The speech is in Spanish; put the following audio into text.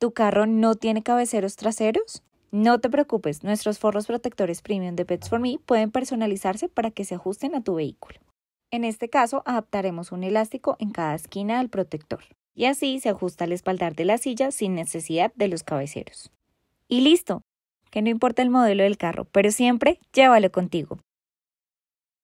¿Tu carro no tiene cabeceros traseros? No te preocupes, nuestros forros protectores premium de Pets for Me pueden personalizarse para que se ajusten a tu vehículo. En este caso, adaptaremos un elástico en cada esquina del protector y así se ajusta al espaldar de la silla sin necesidad de los cabeceros. Y listo, que no importa el modelo del carro, pero siempre llévalo contigo.